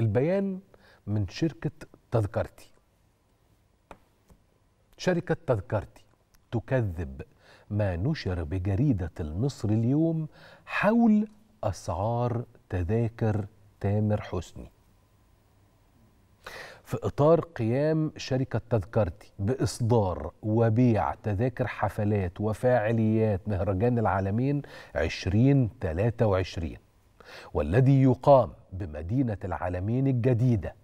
البيان من شركة تذكرتي شركة تذكرتي تكذب ما نشر بجريدة المصري اليوم حول أسعار تذاكر تامر حسني في إطار قيام شركة تذكرتي بإصدار وبيع تذاكر حفلات وفاعليات مهرجان العالمين 2023 والذي يقام بمدينة العالمين الجديدة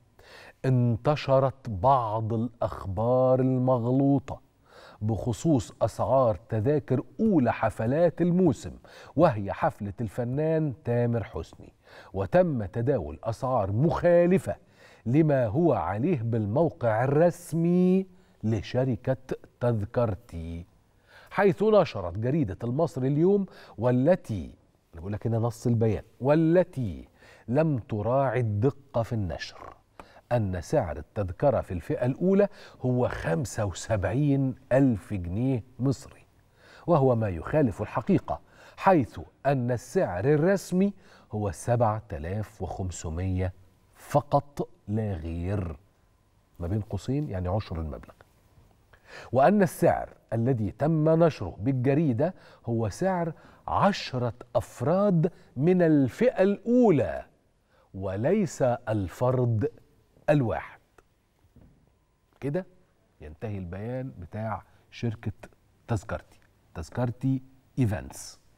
انتشرت بعض الأخبار المغلوطة بخصوص أسعار تذاكر أولى حفلات الموسم وهي حفلة الفنان تامر حسني وتم تداول أسعار مخالفة لما هو عليه بالموقع الرسمي لشركة تذكرتي حيث نشرت جريدة المصري اليوم والتي انا بقول لك هنا نص البيان والتي لم تراعي الدقه في النشر أن سعر التذكرة في الفئة الأولى هو 75 ألف جنيه مصري وهو ما يخالف الحقيقة حيث أن السعر الرسمي هو 7500 فقط لا غير ما بين قوسين يعني عشر المبلغ وأن السعر الذي تم نشره بالجريدة هو سعر عشرة أفراد من الفئة الأولى وليس الفرد الواحد كده ينتهي البيان بتاع شركة تذكرتي تذكرتي ايفنتس